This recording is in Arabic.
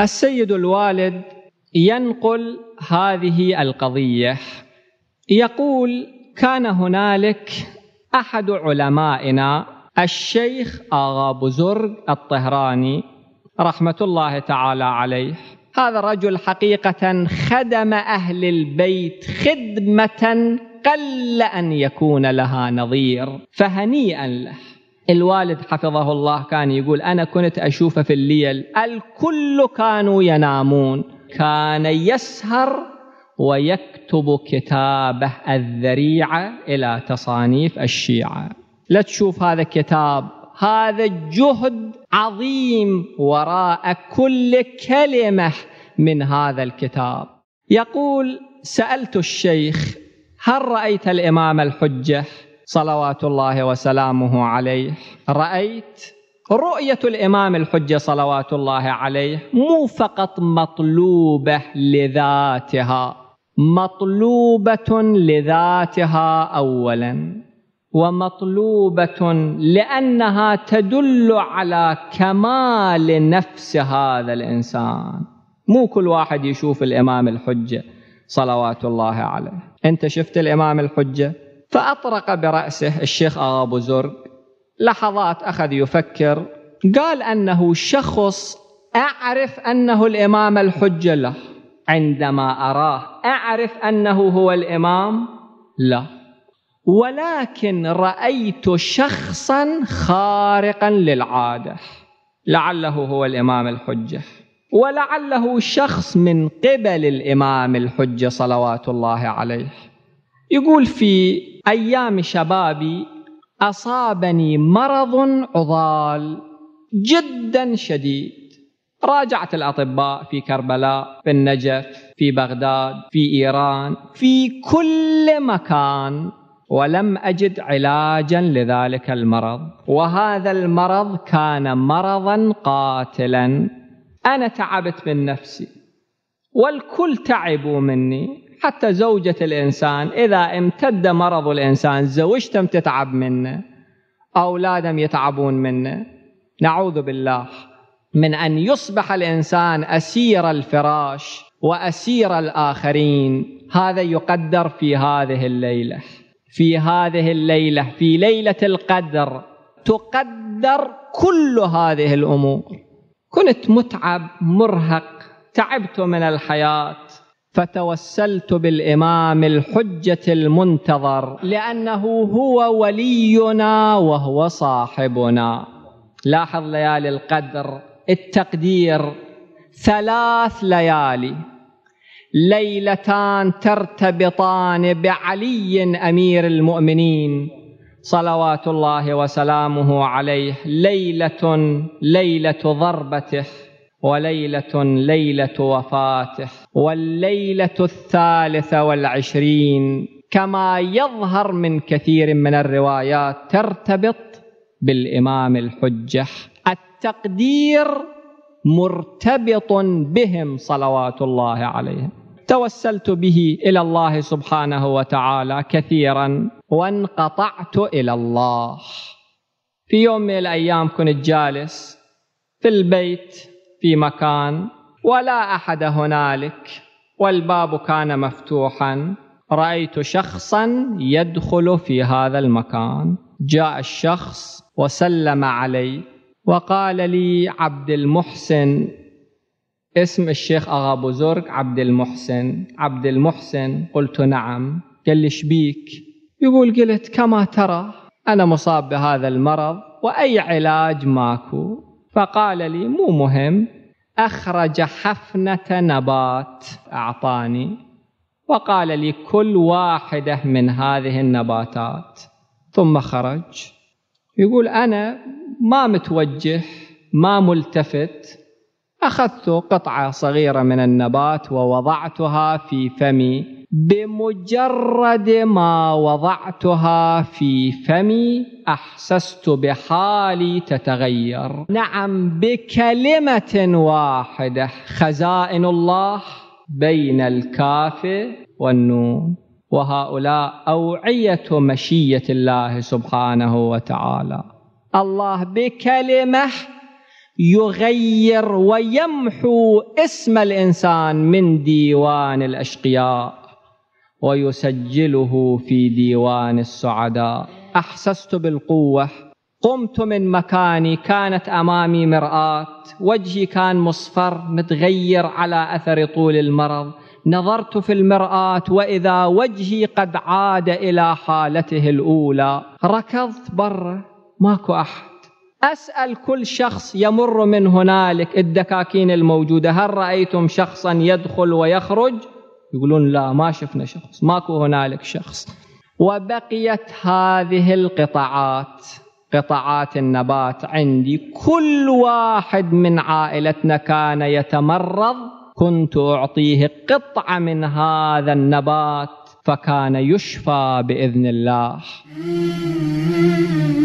السيد الوالد ينقل هذه القضية يقول كان هنالك أحد علمائنا الشيخ آغا بزرق الطهراني رحمة الله تعالى عليه هذا الرجل حقيقة خدم أهل البيت خدمة قل أن يكون لها نظير فهنيئا له الوالد حفظه الله كان يقول أنا كنت أشوفه في الليل الكل كانوا ينامون كان يسهر ويكتب كتابه الذريعة إلى تصانيف الشيعة لا تشوف هذا الكتاب هذا الجهد عظيم وراء كل كلمة من هذا الكتاب يقول سألت الشيخ هل رأيت الإمام الحجة صلوات الله وسلامه عليه رأيت رؤية الإمام الحجة صلوات الله عليه مو فقط مطلوبة لذاتها مطلوبة لذاتها أولا ومطلوبة لأنها تدل على كمال نفس هذا الإنسان مو كل واحد يشوف الإمام الحجة صلوات الله عليه أنت شفت الإمام الحجة فأطرق برأسه الشيخ أبو زرق لحظات أخذ يفكر قال أنه شخص أعرف أنه الإمام الحجة له عندما أراه أعرف أنه هو الإمام له ولكن رأيت شخصا خارقا للعادة لعله هو الإمام الحجة ولعله شخص من قبل الإمام الحجة صلوات الله عليه يقول في أيام شبابي أصابني مرض عضال جدا شديد راجعت الأطباء في كربلاء في النجف في بغداد في إيران في كل مكان ولم أجد علاجا لذلك المرض وهذا المرض كان مرضا قاتلا أنا تعبت من نفسي والكل تعبوا مني حتى زوجة الإنسان إذا امتد مرض الإنسان زوجته تتعب منه أولادهم يتعبون منه نعوذ بالله من أن يصبح الإنسان أسير الفراش وأسير الآخرين هذا يقدر في هذه الليلة في هذه الليلة في ليلة القدر تقدر كل هذه الأمور كنت متعب مرهق تعبت من الحياة فتوسلت بالامام الحجه المنتظر لانه هو ولينا وهو صاحبنا لاحظ ليالي القدر التقدير ثلاث ليالي ليلتان ترتبطان بعلي امير المؤمنين صلوات الله وسلامه عليه ليله ليله ضربته وليله ليله وفاته والليلة الثالثة والعشرين كما يظهر من كثير من الروايات ترتبط بالإمام الحجة التقدير مرتبط بهم صلوات الله عليهم توسلت به إلى الله سبحانه وتعالى كثيرا وانقطعت إلى الله في يوم من الأيام كنت جالس في البيت في مكان ولا احد هنالك والباب كان مفتوحا رايت شخصا يدخل في هذا المكان جاء الشخص وسلم علي وقال لي عبد المحسن اسم الشيخ اغا بزرگ عبد المحسن عبد المحسن قلت نعم قال لي شبيك يقول قلت كما ترى انا مصاب بهذا المرض واي علاج ماكو فقال لي مو مهم أخرج حفنة نبات أعطاني وقال لي كل واحدة من هذه النباتات ثم خرج يقول أنا ما متوجه ما ملتفت أخذت قطعة صغيرة من النبات ووضعتها في فمي بمجرد ما وضعتها في فمي احسست بحالي تتغير نعم بكلمه واحده خزائن الله بين الكاف والنون وهؤلاء اوعيه مشيه الله سبحانه وتعالى الله بكلمه يغير ويمحو اسم الانسان من ديوان الاشقياء ويسجله في ديوان السعداء احسست بالقوه قمت من مكاني كانت امامي مراه وجهي كان مصفر متغير على اثر طول المرض نظرت في المراه واذا وجهي قد عاد الى حالته الاولى ركضت برا ماكو احد اسال كل شخص يمر من هنالك الدكاكين الموجوده هل رايتم شخصا يدخل ويخرج يقولون لا ما شفنا شخص ماكو هنالك شخص وبقيت هذه القطاعات قطاعات النبات عندي كل واحد من عائلتنا كان يتمرض كنت أعطيه قطعة من هذا النبات فكان يشفى بإذن الله